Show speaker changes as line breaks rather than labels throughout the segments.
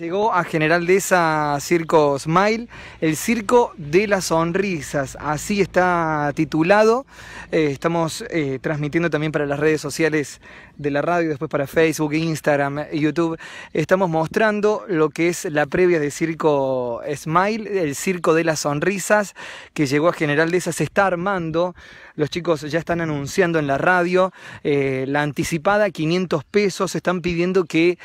Llegó a General Deza Circo Smile, el Circo de las Sonrisas, así está titulado. Eh, estamos eh, transmitiendo también para las redes sociales de la radio, después para Facebook, Instagram, YouTube. Estamos mostrando lo que es la previa de Circo Smile, el Circo de las Sonrisas, que llegó a General Deza, se está armando. Los chicos ya están anunciando en la radio eh, la anticipada, 500 pesos. Están pidiendo que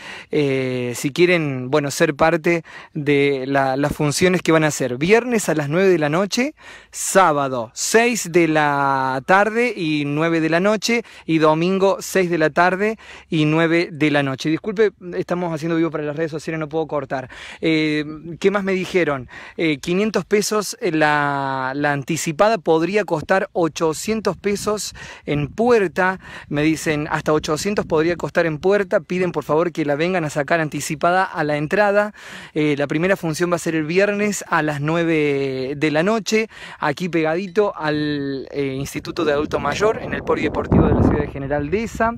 si quieren bueno, ser parte de las funciones que van a hacer. Viernes a las 9 de la noche, sábado 6 de la tarde y 9 de la noche, y domingo 6 de la tarde y 9 de la noche. Disculpe, estamos haciendo vivo para las redes sociales, no puedo cortar. Eh, ¿Qué más me dijeron? 500 eh, pesos eh, la, la anticipada podría costar 800 pesos en puerta. Me dicen, hasta 800 podría costar en puerta. Piden por favor que la vengan a sacar anticipada a la entrada. Eh, la primera función va a ser el viernes a las 9 de la noche, aquí pegadito al eh, Instituto de Adulto Mayor, en el Deportivo de la Ciudad de General Deza.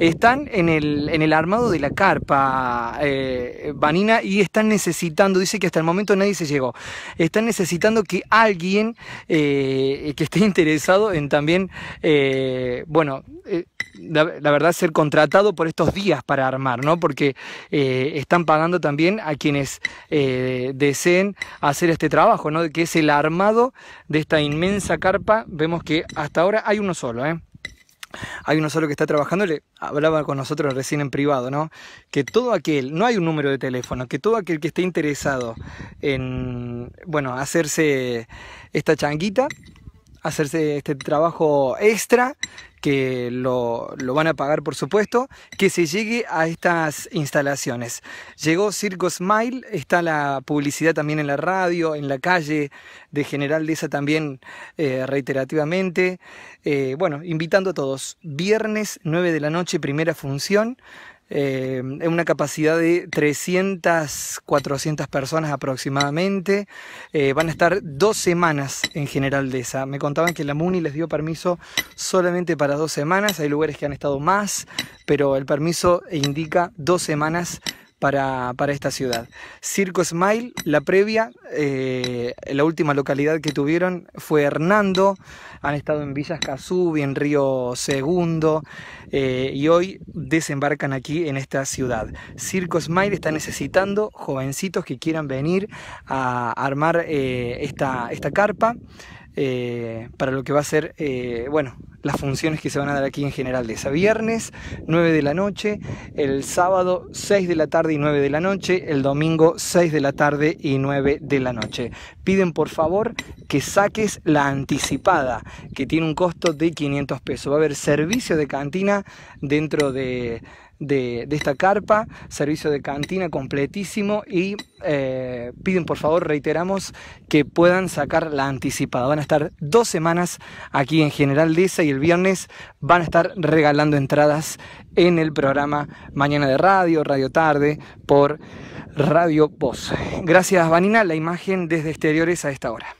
Están en el, en el armado de la carpa, eh, Vanina, y están necesitando, dice que hasta el momento nadie se llegó, están necesitando que alguien que esté interesado en también, bueno, la, verdad, ser contratado por estos días para armar, ¿no? Porque eh, están pagando también a quienes eh, deseen hacer este trabajo, ¿no? Que es el armado de esta inmensa carpa. Vemos que hasta ahora hay uno solo, ¿eh? Hay uno solo que está trabajando, le hablaba con nosotros recién en privado, ¿no? Que todo aquel, no hay un número de teléfono, que todo aquel que esté interesado en, bueno, hacerse esta changuita, hacerse este trabajo extra, que lo, van a pagar por supuesto, que se llegue a estas instalaciones. Llegó Circo Smile, está la publicidad también en la radio, en la calle de General de esa también eh, reiterativamente. Eh, bueno, invitando a todos, viernes 9 de la noche, primera función. Eh, en una capacidad de 300, 400 personas aproximadamente. Eh, van a estar dos semanas en general de esa. Me contaban que la MUNI les dio permiso solamente para dos semanas. Hay lugares que han estado más, pero el permiso indica dos semanas para, esta ciudad. Circo Smile, la previa, eh, la última localidad que tuvieron fue Hernando, han estado en Villas en Río Segundo, eh, y hoy desembarcan aquí en esta ciudad. Circo Smile está necesitando jovencitos que quieran venir a armar eh, esta, esta carpa. Eh, para lo que va a ser, eh, bueno, las funciones que se van a dar aquí en general de esa viernes 9 de la noche, el sábado 6 de la tarde y 9 de la noche, el domingo 6 de la tarde y 9 de la noche. Piden por favor que saques la anticipada, que tiene un costo de 500 pesos. Va a haber servicio de cantina dentro de de, esta carpa, servicio de cantina completísimo y eh, piden por favor, reiteramos, que puedan sacar la anticipada. Van a estar dos semanas aquí en General Deza y el viernes van a estar regalando entradas en el programa Mañana de Radio, Radio Tarde, por Radio Voz. Gracias, Vanina. La imagen desde exteriores a esta hora.